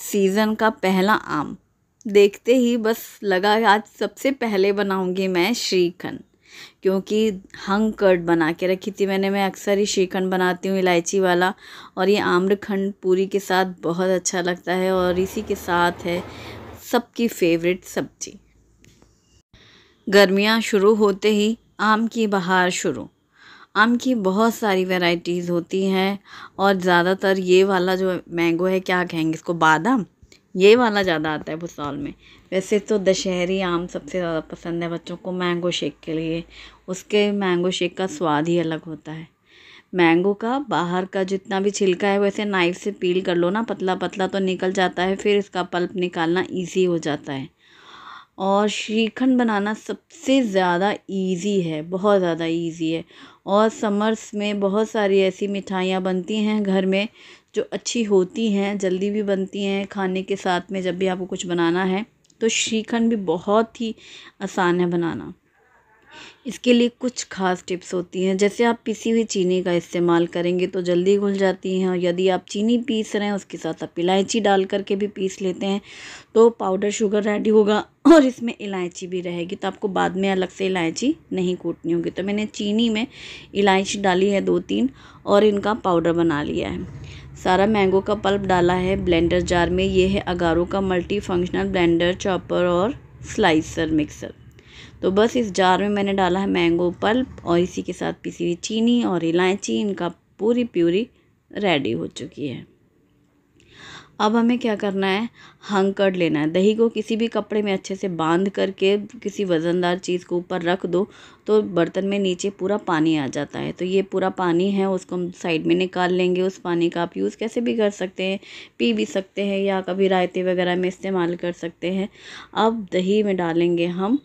Season का पहला आम देखते ही बस लगा आज सबसे पहले बनाऊंगी मैं श्रीखंड क्योंकि हंग कर्ड बना के रखी थी मैंने मैं अक्सर ही श्रीखंड बनाती हूँ इलायची वाला और ये आम्रखंड पूरी के साथ बहुत अच्छा लगता है और इसी के साथ है सबकी फेवरेट सब्जी गर्मियाँ शुरू होते ही आम की बहार शुरू आम की बहुत सारी वैरायटीज़ होती हैं और ज़्यादातर ये वाला जो मैंगो है क्या कहेंगे इसको बादाम ये वाला ज़्यादा आता है भुसौल में वैसे तो दशहरी आम सबसे ज़्यादा पसंद है बच्चों को मैंगो शेक के लिए उसके मैंगो शेक का स्वाद ही अलग होता है मैंगो का बाहर का जितना भी छिलका है वैसे नाइफ से पील कर लो ना पतला पतला तो निकल जाता है फिर इसका पल्प निकालना ईजी हो जाता है और श्रीखंड बनाना सबसे ज़्यादा ईज़ी है बहुत ज़्यादा ईज़ी है और समर्स में बहुत सारी ऐसी मिठाइयाँ बनती हैं घर में जो अच्छी होती हैं जल्दी भी बनती हैं खाने के साथ में जब भी आपको कुछ बनाना है तो श्रीखंड भी बहुत ही आसान है बनाना इसके लिए कुछ खास टिप्स होती हैं जैसे आप पिसी हुई चीनी का इस्तेमाल करेंगे तो जल्दी घुल जाती हैं और यदि आप चीनी पीस रहे हैं उसके साथ आप इलायची डाल करके भी पीस लेते हैं तो पाउडर शुगर रेडी होगा और इसमें इलायची भी रहेगी तो आपको बाद में अलग से इलायची नहीं कूटनी होगी तो मैंने चीनी में इलायची डाली है दो तीन और इनका पाउडर बना लिया है सारा मैंगो का पल्प डाला है ब्लेंडर जार में ये है अगारो का मल्टी फंक्शनल ब्लेंडर चॉपर और स्लाइसर मिक्सर तो बस इस जार में मैंने डाला है मैंगो पल्प और इसी के साथ पीसी हुई चीनी और इलायची इनका पूरी प्यूरी रेडी हो चुकी है अब हमें क्या करना है हंकड़ लेना है दही को किसी भी कपड़े में अच्छे से बांध करके किसी वज़नदार चीज़ को ऊपर रख दो तो बर्तन में नीचे पूरा पानी आ जाता है तो ये पूरा पानी है उसको हम साइड में निकाल लेंगे उस पानी का आप यूज़ कैसे भी कर सकते हैं पी भी सकते हैं या कभी रायते वगैरह में इस्तेमाल कर सकते हैं अब दही में डालेंगे हम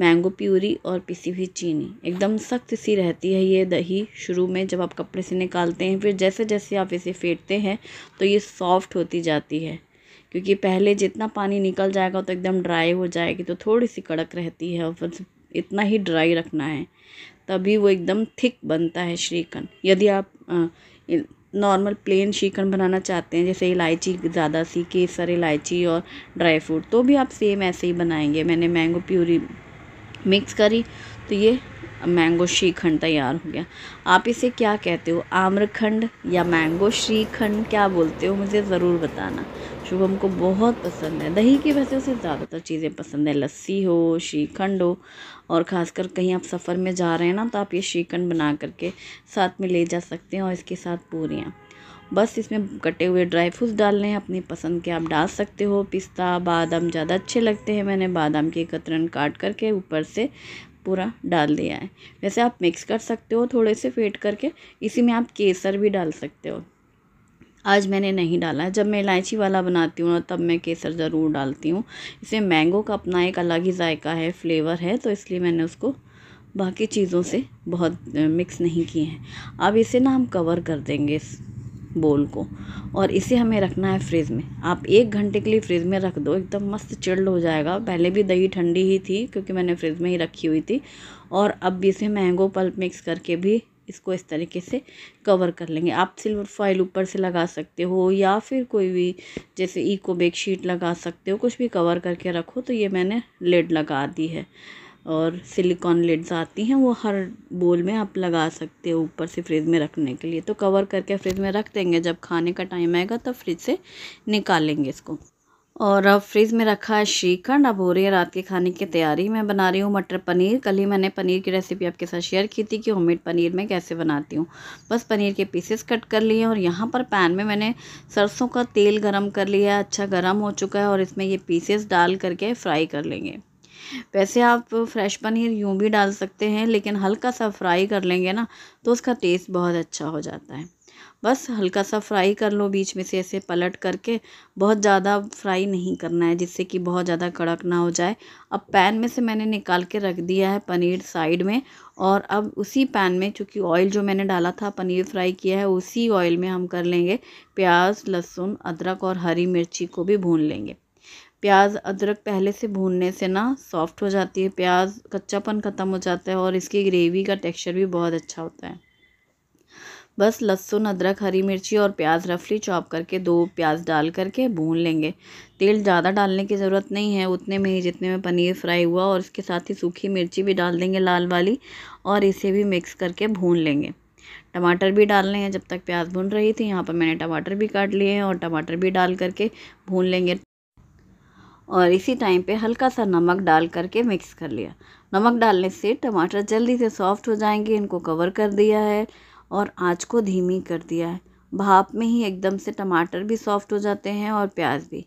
मैंगो प्यूरी और पिसी हुई चीनी एकदम सख्त सी रहती है ये दही शुरू में जब आप कपड़े से निकालते हैं फिर जैसे जैसे आप इसे फेंटते हैं तो ये सॉफ्ट होती जाती है क्योंकि पहले जितना पानी निकल जाएगा तो एकदम ड्राई हो जाएगी तो थोड़ी सी कड़क रहती है और फिर इतना ही ड्राई रखना है तभी वो एकदम थिक बनता है श्रीखंड यदि आप नॉर्मल प्लेन श्रीखंड बनाना चाहते हैं जैसे इलायची ज़्यादा सी केसर इलायची और ड्राई फ्रूट तो भी आप सेम ऐसे ही बनाएंगे मैंने मैंगो प्यूरी मिक्स करी तो ये मैंगो श्रीखंड तैयार हो गया आप इसे क्या कहते हो आम्रखंड या मैंगो श्रीखंड क्या बोलते हो मुझे ज़रूर बताना शुभम को बहुत पसंद है दही की वैसे उसे ज़्यादातर चीज़ें पसंद है लस्सी हो श्रीखंड हो और ख़ासकर कहीं आप सफ़र में जा रहे हैं ना तो आप ये श्रीखंड बना करके साथ में ले जा सकते हैं और इसके साथ पूरियाँ बस इसमें कटे हुए ड्राई फ्रूट्स डालने हैं अपनी पसंद के आप डाल सकते हो पिस्ता बादाम ज़्यादा अच्छे लगते हैं मैंने बादाम के कतरन काट करके ऊपर से पूरा डाल दिया है वैसे आप मिक्स कर सकते हो थोड़े से फेट करके इसी में आप केसर भी डाल सकते हो आज मैंने नहीं डाला है जब मैं इलायची वाला बनाती हूँ ना तब मैं केसर ज़रूर डालती हूँ इसमें मैंगो का अपना एक अलग ही जायका है फ्लेवर है तो इसलिए मैंने उसको बाकी चीज़ों से बहुत मिक्स नहीं किए हैं अब इसे ना हम कवर कर देंगे बोल को और इसे हमें रखना है फ्रिज में आप एक घंटे के लिए फ्रिज में रख दो एकदम मस्त चिल्ड हो जाएगा पहले भी दही ठंडी ही थी क्योंकि मैंने फ्रिज में ही रखी हुई थी और अब इसे मैंगो पल्प मिक्स करके भी इसको इस तरीके से कवर कर लेंगे आप सिल्वर फॉइल ऊपर से लगा सकते हो या फिर कोई भी जैसे इको बेक शीट लगा सकते हो कुछ भी कवर करके रखो तो ये मैंने लेड लगा दी है और सिलिकॉन लिड्स आती हैं वो हर बोल में आप लगा सकते हो ऊपर से फ्रिज में रखने के लिए तो कवर करके फ्रिज में रख देंगे जब खाने का टाइम आएगा तब फ्रिज से निकालेंगे इसको और अब फ्रिज में रखा है श्रीखंड अब हो रही है रात के खाने की तैयारी मैं बना रही हूँ मटर पनीर कल ही मैंने पनीर की रेसिपी आपके साथ शेयर की थी कि होममेड पनीर मैं कैसे बनाती हूँ बस पनीर के पीसेस कट कर लिए और यहाँ पर पैन में मैंने सरसों का तेल गरम कर लिया है अच्छा गरम हो चुका है और इसमें ये पीसेस डाल करके फ्राई कर लेंगे वैसे आप फ्रेश पनीर यूँ भी डाल सकते हैं लेकिन हल्का सा फ्राई कर लेंगे ना तो उसका टेस्ट बहुत अच्छा हो जाता है बस हल्का सा फ्राई कर लो बीच में से ऐसे पलट करके बहुत ज़्यादा फ्राई नहीं करना है जिससे कि बहुत ज़्यादा कड़क ना हो जाए अब पैन में से मैंने निकाल के रख दिया है पनीर साइड में और अब उसी पैन में चूँकि ऑयल जो मैंने डाला था पनीर फ्राई किया है उसी ऑयल में हम कर लेंगे प्याज लहसुन अदरक और हरी मिर्ची को भी भून लेंगे प्याज अदरक पहले से भूनने से ना सॉफ़्ट हो जाती है प्याज कच्चापन ख़त्म हो जाता है और इसकी ग्रेवी का टेक्सचर भी बहुत अच्छा होता है बस लहसुन अदरक हरी मिर्ची और प्याज रफली चॉप करके दो प्याज डाल करके भून लेंगे तेल ज़्यादा डालने की ज़रूरत नहीं है उतने में ही जितने में पनीर फ्राई हुआ और इसके साथ ही सूखी मिर्ची भी डाल देंगे लाल वाली और इसे भी मिक्स करके भून लेंगे टमाटर भी डालने हैं जब तक प्याज भून रही थी यहाँ पर मैंने टमाटर भी काट लिए हैं और टमाटर भी डाल करके भून लेंगे और इसी टाइम पे हल्का सा नमक डाल करके मिक्स कर लिया नमक डालने से टमाटर जल्दी से सॉफ्ट हो जाएंगे इनको कवर कर दिया है और आँच को धीमी कर दिया है भाप में ही एकदम से टमाटर भी सॉफ्ट हो जाते हैं और प्याज भी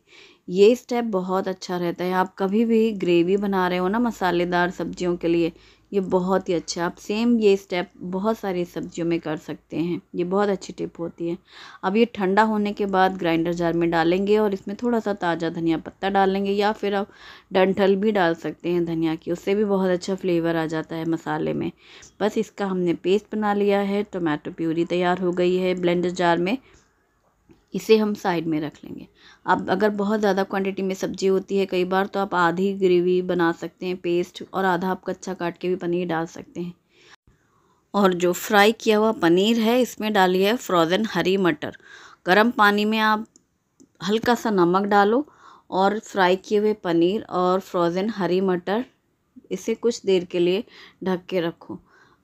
ये स्टेप बहुत अच्छा रहता है आप कभी भी ग्रेवी बना रहे हो ना मसालेदार सब्जियों के लिए ये बहुत ही अच्छा आप सेम ये स्टेप बहुत सारी सब्जियों में कर सकते हैं ये बहुत अच्छी टिप होती है अब ये ठंडा होने के बाद ग्राइंडर जार में डालेंगे और इसमें थोड़ा सा ताज़ा धनिया पत्ता डालेंगे या फिर आप डंठल भी डाल सकते हैं धनिया की उससे भी बहुत अच्छा फ्लेवर आ जाता है मसाले में बस इसका हमने पेस्ट बना लिया है टोमेटो प्यूरी तैयार हो गई है ब्लेंडर जार में इसे हम साइड में रख लेंगे अब अगर बहुत ज़्यादा क्वांटिटी में सब्ज़ी होती है कई बार तो आप आधी ग्रेवी बना सकते हैं पेस्ट और आधा आप कच्चा काट के भी पनीर डाल सकते हैं और जो फ्राई किया हुआ पनीर है इसमें डालिए फ्रोज़न हरी मटर गर्म पानी में आप हल्का सा नमक डालो और फ्राई किए हुए पनीर और फ्रोज़न हरी मटर इसे कुछ देर के लिए ढक के रखो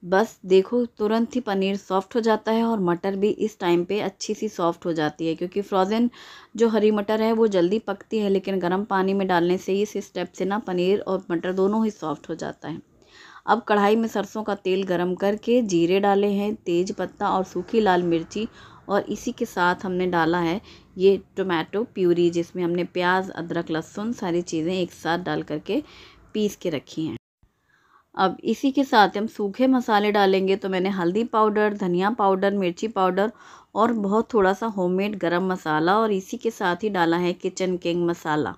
बस देखो तुरंत ही पनीर सॉफ्ट हो जाता है और मटर भी इस टाइम पे अच्छी सी सॉफ्ट हो जाती है क्योंकि फ्रोज़न जो हरी मटर है वो जल्दी पकती है लेकिन गर्म पानी में डालने से इस स्टेप से ना पनीर और मटर दोनों ही सॉफ्ट हो जाता है अब कढ़ाई में सरसों का तेल गरम करके जीरे डाले हैं तेज पत्ता और सूखी लाल मिर्ची और इसी के साथ हमने डाला है ये टोमेटो प्यूरी जिसमें हमने प्याज अदरक लहसुन सारी चीज़ें एक साथ डाल करके पीस के रखी हैं अब इसी के साथ हम सूखे मसाले डालेंगे तो मैंने हल्दी पाउडर धनिया पाउडर मिर्ची पाउडर और बहुत थोड़ा सा होममेड गरम मसाला और इसी के साथ ही डाला है किचन किंग मसाला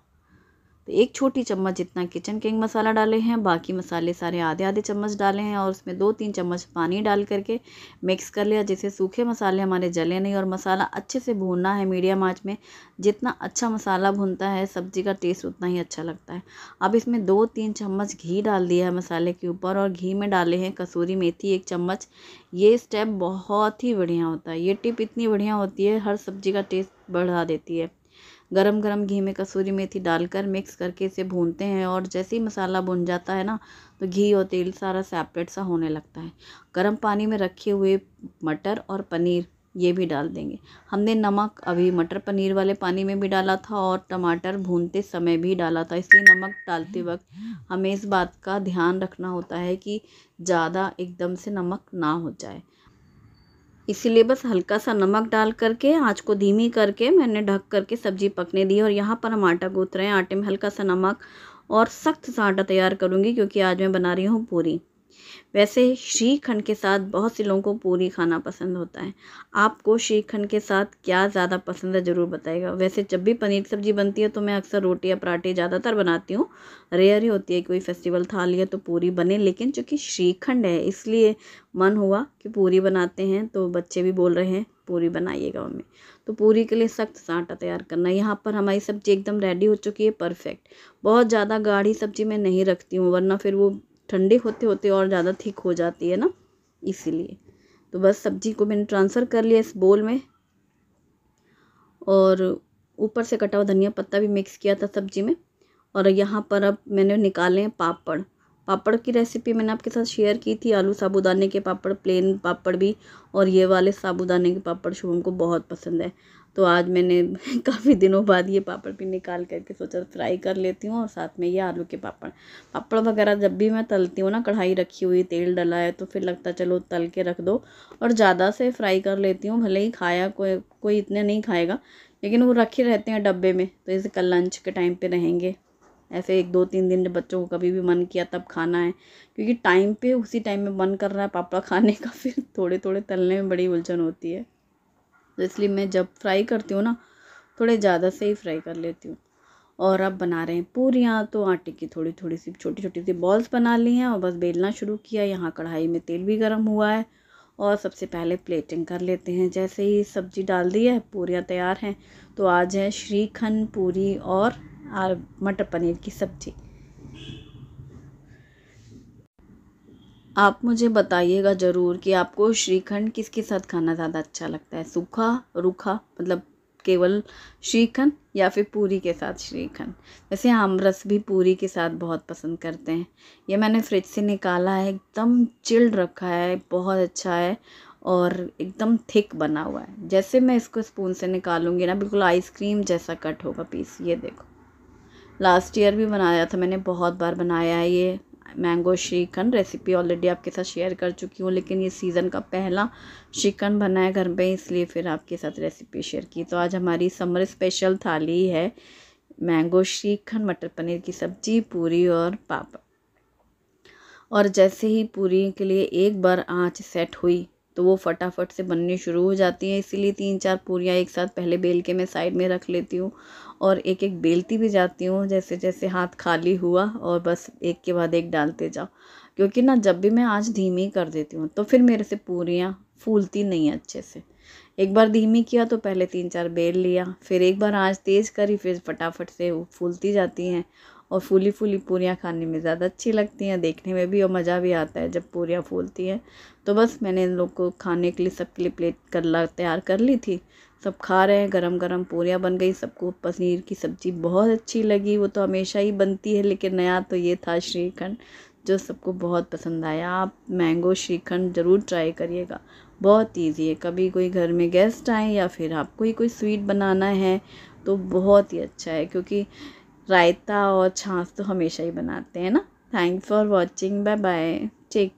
तो एक छोटी चम्मच जितना किचन किंग मसाला डाले हैं बाकी मसाले सारे आधे आधे चम्मच डाले हैं और उसमें दो तीन चम्मच पानी डाल करके मिक्स कर लिया जिससे सूखे मसाले हमारे जले नहीं और मसाला अच्छे से भूनना है मीडियम आँच में जितना अच्छा मसाला भूनता है सब्ज़ी का टेस्ट उतना ही अच्छा लगता है अब इसमें दो तीन चम्मच घी डाल दिया है मसाले के ऊपर और घी में डाले हैं कसूरी मेथी एक चम्मच ये स्टेप बहुत ही बढ़िया होता है ये टिप इतनी बढ़िया होती है हर सब्ज़ी का टेस्ट बढ़ा देती है गरम गरम घी में कसूरी मेथी डालकर मिक्स करके इसे भूनते हैं और जैसे ही मसाला भुन जाता है ना तो घी और तेल सारा सेपरेट सा होने लगता है गर्म पानी में रखे हुए मटर और पनीर ये भी डाल देंगे हमने नमक अभी मटर पनीर वाले पानी में भी डाला था और टमाटर भूनते समय भी डाला था इसलिए नमक डालते हम्म। वक्त हमें इस बात का ध्यान रखना होता है कि ज़्यादा एकदम से नमक ना हो जाए इसीलिए बस हल्का सा नमक डाल करके आँच को धीमी करके मैंने ढक करके सब्ज़ी पकने दी और यहाँ पर हम आटा गूँथ रहे हैं आटे में हल्का सा नमक और सख्त सा आटा तैयार करूँगी क्योंकि आज मैं बना रही हूँ पूरी वैसे श्रीखंड के साथ बहुत से लोगों को पूरी खाना पसंद होता है आपको श्रीखंड के साथ क्या ज़्यादा पसंद है ज़रूर बताएगा वैसे जब भी पनीर की सब्ज़ी बनती है तो मैं अक्सर रोटी या पराठे ज़्यादातर बनाती हूँ रेयर ही होती है कोई फेस्टिवल थाली है तो पूरी बने लेकिन चूँकि श्रीखंड है इसलिए मन हुआ कि पूरी बनाते हैं तो बच्चे भी बोल रहे हैं पूरी बनाइएगा उनमें तो पूरी के लिए सख्त सांटा तैयार करना यहाँ पर हमारी सब्ज़ी एकदम रेडी हो चुकी है परफेक्ट बहुत ज़्यादा गाढ़ी सब्ज़ी मैं नहीं रखती हूँ वरना फिर वो ठंडे होते होते और ज़्यादा थिक हो जाती है ना इसीलिए तो बस सब्जी को मैंने ट्रांसफ़र कर लिया इस बोल में और ऊपर से कटा हुआ धनिया पत्ता भी मिक्स किया था सब्जी में और यहाँ पर अब मैंने निकाले हैं पापड़ पापड़ की रेसिपी मैंने आपके साथ शेयर की थी आलू साबूदाने के पापड़ प्लेन पापड़ भी और ये वाले साबुदाने के पापड़ शुभम को बहुत पसंद है तो आज मैंने काफ़ी दिनों बाद ये पापड़ भी निकाल करके सोचा फ्राई कर लेती हूँ और साथ में ये आलू के पापड़ पापड़ वगैरह जब भी मैं तलती हूँ ना कढ़ाई रखी हुई तेल डला है तो फिर लगता चलो तल के रख दो और ज़्यादा से फ्राई कर लेती हूँ भले ही खाया कोई कोई इतने नहीं खाएगा लेकिन वो रखे रहते हैं डब्बे में तो इसे कल लंच के टाइम पर रहेंगे ऐसे एक दो तीन दिन बच्चों को कभी भी मन किया तब खाना है क्योंकि टाइम पे उसी टाइम में मन कर रहा है पापड़ खाने का फिर थोड़े थोड़े तलने में बड़ी उलझन होती है तो इसलिए मैं जब फ्राई करती हूँ ना थोड़े ज़्यादा से ही फ्राई कर लेती हूँ और अब बना रहे हैं पूरियाँ तो आटे की थोड़ी थोड़ी सी छोटी छोटी सी बॉल्स बना ली हैं और बस बेलना शुरू किया यहाँ कढ़ाई में तेल भी गर्म हुआ है और सबसे पहले प्लेटिंग कर लेते हैं जैसे ही सब्जी डाल दी है पूरियाँ तैयार हैं तो आज है श्रीखंड पूरी और मटर पनीर की सब्ज़ी आप मुझे बताइएगा ज़रूर कि आपको श्रीखंड किसके साथ खाना ज़्यादा अच्छा लगता है सूखा रूखा मतलब केवल श्रीखंड या फिर पूरी के साथ श्रीखंड वैसे आमरस रस भी पूरी के साथ बहुत पसंद करते हैं ये मैंने फ्रिज से निकाला है एकदम चिल्ड रखा है बहुत अच्छा है और एकदम थिक बना हुआ है जैसे मैं इसको स्पून से निकालूंगी ना बिल्कुल आइसक्रीम जैसा कट होगा पीस ये देखो लास्ट ईयर भी बनाया था मैंने बहुत बार बनाया है ये मैंगो श्रीखंड रेसिपी ऑलरेडी आपके साथ शेयर कर चुकी हूँ लेकिन ये सीज़न का पहला शिकन बना है घर में इसलिए फिर आपके साथ रेसिपी शेयर की तो आज हमारी समर स्पेशल थाली है मैंगो श्रीखंड मटर पनीर की सब्जी पूरी और पापड़ और जैसे ही पूरी के लिए एक बार आँच सेट हुई तो वो फटाफट से बननी शुरू हो जाती है इसीलिए तीन चार पूरियाँ एक साथ पहले बेल के मैं साइड में रख लेती हूँ और एक एक बेलती भी जाती हूँ जैसे जैसे हाथ खाली हुआ और बस एक के बाद एक डालते जाओ क्योंकि ना जब भी मैं आज धीमी कर देती हूँ तो फिर मेरे से पूरियाँ फूलती नहीं अच्छे से एक बार धीमी किया तो पहले तीन चार बेल लिया फिर एक बार आँच तेज़ करी फिर फटाफट से फूलती जाती हैं और फूली फूली पूरियाँ खाने में ज़्यादा अच्छी लगती हैं देखने में भी और मज़ा भी आता है जब पूरियाँ फूलती हैं तो बस मैंने इन लोग को खाने के लिए सबके लिए प्लेट कर ला तैयार कर ली थी सब खा रहे हैं गरम गरम पूरियाँ बन गई सबको पनीर की सब्ज़ी बहुत अच्छी लगी वो तो हमेशा ही बनती है लेकिन नया तो ये था श्रीखंड जो सबको बहुत पसंद आया आप मैंगो श्रीखंड ज़रूर ट्राई करिएगा बहुत ईजी है कभी कोई घर में गेस्ट आए या फिर आपको ही कोई स्वीट बनाना है तो बहुत ही अच्छा है क्योंकि रायता और छाछ तो हमेशा ही बनाते हैं ना thanks for watching bye bye take